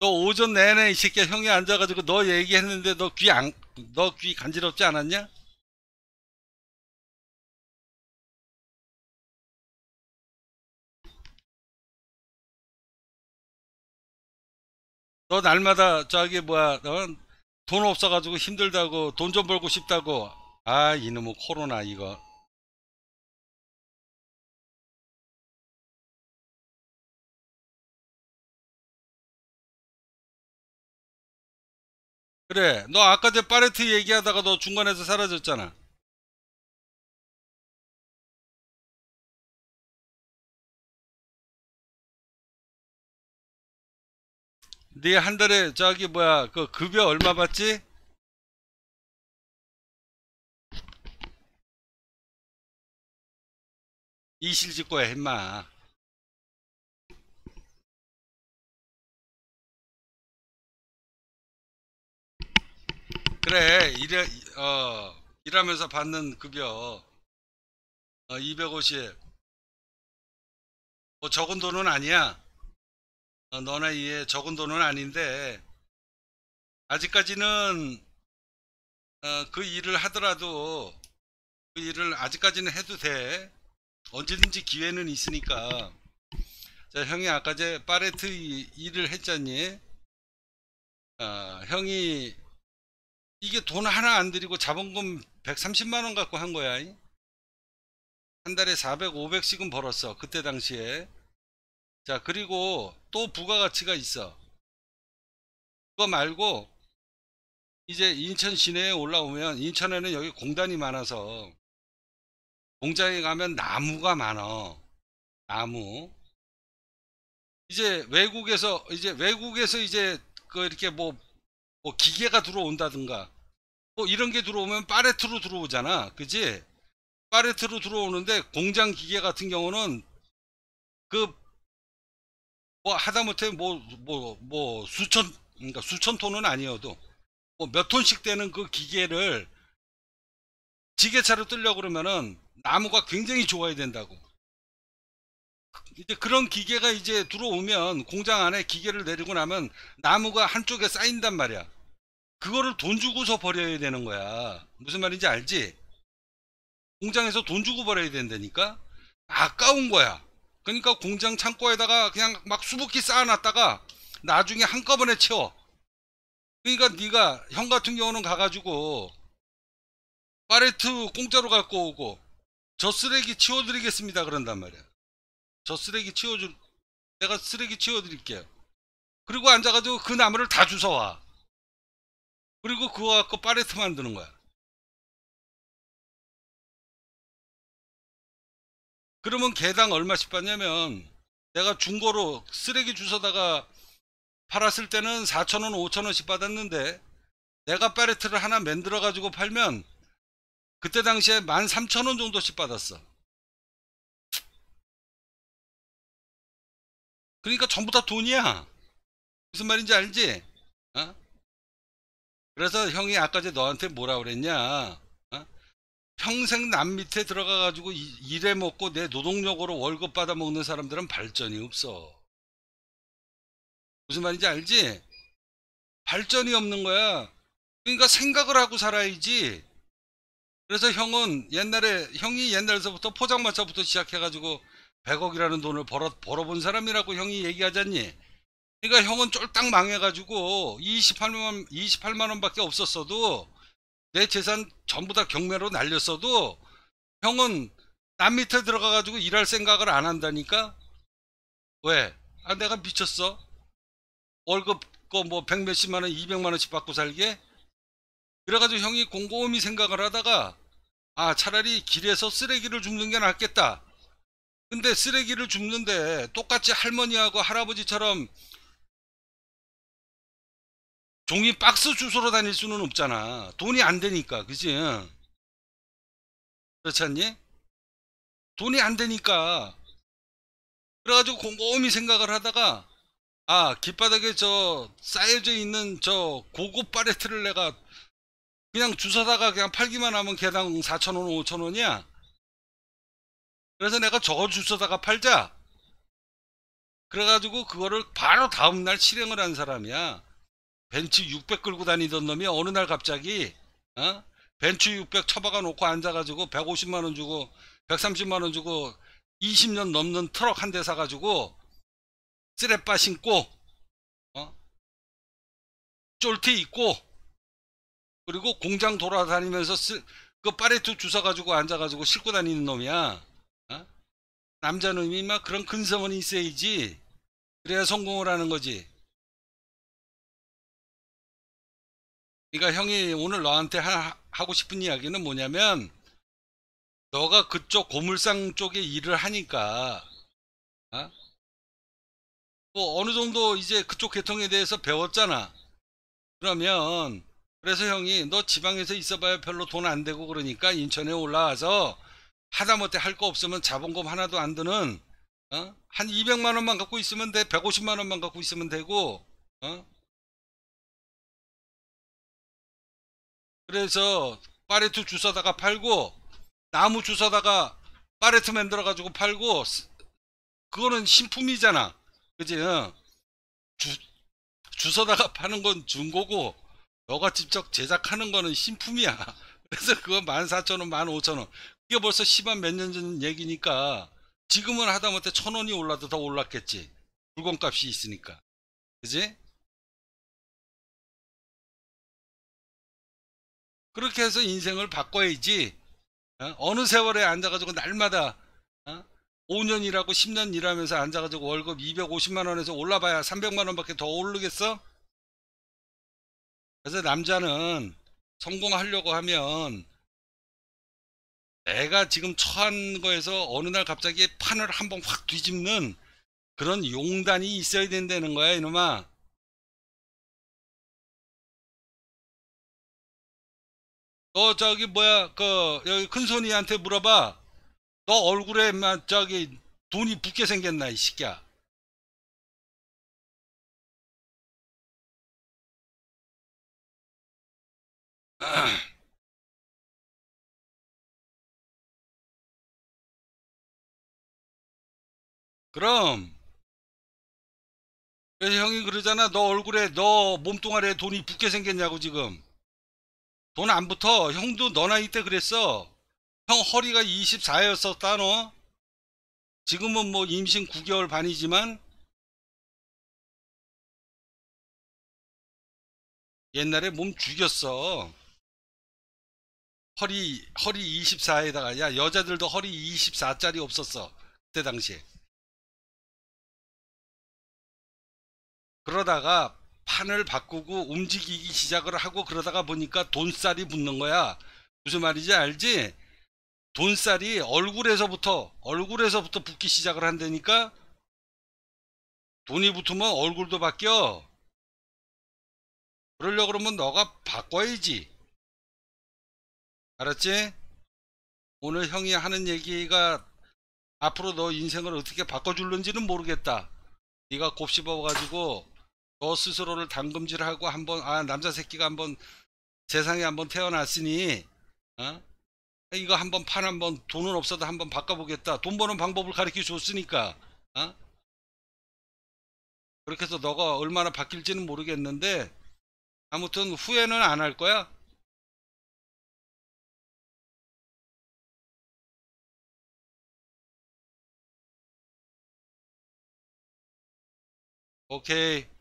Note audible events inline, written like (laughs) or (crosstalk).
너 오전 내내 이새끼 형이 앉아가지고 너 얘기했는데 너 귀 안 너 귀 간지럽지 않았냐? 너 날마다 저기 뭐야 어? 돈 없어가지고 힘들다고 돈 좀 벌고 싶다고 아 이놈의 코로나 이거 그래 너 아까 전 파레트 얘기하다가 너 중간에서 사라졌잖아 네 한 달에 저기 뭐야 그 급여 얼마 받지? 이실직고야 임마 그래 일해 어 일하면서 받는 급여 어, 250. 뭐 적은 돈은 아니야. 어, 너네 이해 적은 돈은 아닌데 아직까지는 어, 그 일을 하더라도 그 일을 아직까지는 해도 돼. 언제든지 기회는 있으니까. 자, 형이 아까 제 파레트 일을 했잖니. 어, 형이 이게 돈 하나 안드리고 자본금 130만 원 갖고 한 거야. 한 달에 400, 500씩은 벌었어. 그때 당시에. 자, 그리고 또 부가가치가 있어. 그거 말고 이제 인천 시내에 올라오면 인천에는 여기 공단이 많아서 공장에 가면 나무가 많아 나무. 이제 외국에서 이제 외국에서 이제 그 이렇게 뭐뭐 기계가 들어온다든가 뭐 이런 게 들어오면 파레트로 들어오잖아 그지 파레트로 들어오는데 공장 기계 같은 경우는 그 뭐 하다못해 뭐 뭐뭐 뭐, 뭐 수천 그러니까 수천 톤은 아니어도 뭐 몇 톤씩 되는 그 기계를 지게차로 뜰려 그러면은 나무가 굉장히 좋아야 된다고 이제 그런 기계가 이제 들어오면 공장 안에 기계를 내리고 나면 나무가 한쪽에 쌓인단 말이야. 그거를 돈 주고서 버려야 되는 거야. 무슨 말인지 알지? 공장에서 돈 주고 버려야 된다니까? 아까운 거야. 그러니까 공장 창고에다가 그냥 막 수북히 쌓아놨다가 나중에 한꺼번에 채워. 그러니까 네가 형 같은 경우는 가가지고 파레트 공짜로 갖고 오고 저 쓰레기 치워드리겠습니다 그런단 말이야. 저 쓰레기 치워줄 내가 쓰레기 치워드릴게요. 그리고 앉아가지고 그 나무를 다 주워와. 그리고 그거 갖고 파레트 만드는 거야. 그러면 개당 얼마씩 받냐면 내가 중고로 쓰레기 주워다가 팔았을 때는 4천원 5천원씩 받았는데 내가 파레트를 하나 만들어 가지고 팔면 그때 당시에 13,000원 정도씩 받았어. 그러니까 전부 다 돈이야. 무슨 말인지 알지? 어? 그래서 형이 아까 제 너한테 뭐라 그랬냐? 어? 평생 남 밑에 들어가가지고 일해 먹고 내 노동력으로 월급 받아 먹는 사람들은 발전이 없어. 무슨 말인지 알지? 발전이 없는 거야. 그러니까 생각을 하고 살아야지. 그래서 형은 옛날에 형이 옛날서부터 포장마차부터 시작해가지고 100억이라는 돈을 벌어, 벌어본 사람이라고 형이 얘기하잖니. 그러니까 형은 쫄딱 망해가지고 28만, 28만 원밖에 없었어도 내 재산 전부 다 경매로 날렸어도 형은 남 밑에 들어가가지고 일할 생각을 안 한다니까? 왜? 아, 내가 미쳤어? 월급 거뭐 100몇십만 원, 200만 원씩 받고 살게? 그래가지고 형이 곰곰이 생각을 하다가 아 차라리 길에서 쓰레기를 줍는 게 낫겠다 근데 쓰레기를 줍는데 똑같이 할머니하고 할아버지처럼 종이 박스 주소로 다닐 수는 없잖아. 돈이 안 되니까, 그지? 그렇지 않니? 돈이 안 되니까. 그래가지고 곰곰이 생각을 하다가, 아, 길바닥에 저 쌓여져 있는 저 고급 바레트를 내가 그냥 주사다가 그냥 팔기만 하면 개당 4천원, 5천원이야? 그래서 내가 저거 줄 서다가 팔자. 그래가지고 그거를 바로 다음날 실행을 한 사람이야. 벤츠 600 끌고 다니던 놈이 어느 날 갑자기 어? 벤츠 600 처박아 놓고 앉아가지고 150만 원 주고 130만 원 주고 20년 넘는 트럭 한 대 사가지고 쓰레빠 신고 어? 쫄티 입고 그리고 공장 돌아다니면서 쓰, 그 파레트 주사가지고 앉아가지고 싣고 다니는 놈이야. 남자는 이미 그런 근성은 있어야지. 그래야 성공을 하는 거지. 그러니까 형이 오늘 너한테 하, 하고 싶은 이야기는 뭐냐면 너가 그쪽 고물상 쪽에 일을 하니까 어? 뭐 어느 정도 이제 그쪽 계통에 대해서 배웠잖아. 그러면 그래서 형이 너 지방에서 있어봐야 별로 돈 안 되고 그러니까 인천에 올라와서 하다못해 할 거 없으면 자본금 하나도 안 드는 어? 한 200만 원만 갖고 있으면 돼 150만 원만 갖고 있으면 되고 어? 그래서 파레트 주사다가 팔고 나무 주사다가 파레트 만들어 가지고 팔고 그거는 신품이잖아 그지 어? 주, 주서다가 (laughs) 파는 건 중고고 너가 직접 제작하는 거는 신품이야 (laughs) 그래서 그거 14,000원 15,000원 이게 벌써 10만 몇년 전 얘기니까 지금은 하다못해 천 원이 올라도 더 올랐겠지. 물건값이 있으니까. 그지? 그렇게 해서 인생을 바꿔야지. 어? 느 세월에 앉아가지고 날마다 5년일하고 어? 10년 일하면서 앉아가지고 월급 250만 원에서 올라봐야 300만 원밖에 더 오르겠어? 그래서 남자는 성공하려고 하면 애가 지금 처한 거에서 어느 날 갑자기 판을 한 번 확 뒤집는 그런 용단이 있어야 된다는 거야 이놈아 너 저기 뭐야 그 여기 큰손이한테 물어봐 너 얼굴에 막 저기 돈이 붓게 생겼나 이 새끼야 (clears throat) 그럼 그래서 형이 그러잖아 너 얼굴에 너 몸뚱아리에 돈이 붙게 생겼냐고 지금 돈 안 붙어 형도 너나 이때 그랬어 형 허리가 24였었다 너 지금은 뭐 임신 9개월 반이지만 옛날에 몸 죽였어 허리 허리 24에다가 야 여자들도 허리 24짜리 없었어 그때 당시에 그러다가 판을 바꾸고 움직이기 시작을 하고 그러다가 보니까 돈살이 붙는 거야. 무슨 말인지 알지? 돈살이 얼굴에서부터 얼굴에서부터 붙기 시작을 한다니까 돈이 붙으면 얼굴도 바뀌어. 그러려 고 그러면 너가 바꿔야지. 알았지? 오늘 형이 하는 얘기가 앞으로 너 인생을 어떻게 바꿔줄는지는 모르겠다. 네가 곱씹어가지고 너 스스로를 담금질하고 한번 아 남자 새끼가 한번 세상에 한 번 태어났으니 어? 이거 한 번 판 한 번 돈은 없어도 한 번 바꿔보겠다 돈 버는 방법을 가르쳐 줬으니까 어? 그렇게 해서 너가 얼마나 바뀔지는 모르겠는데 아무튼 후회는 안 할 거야 오케이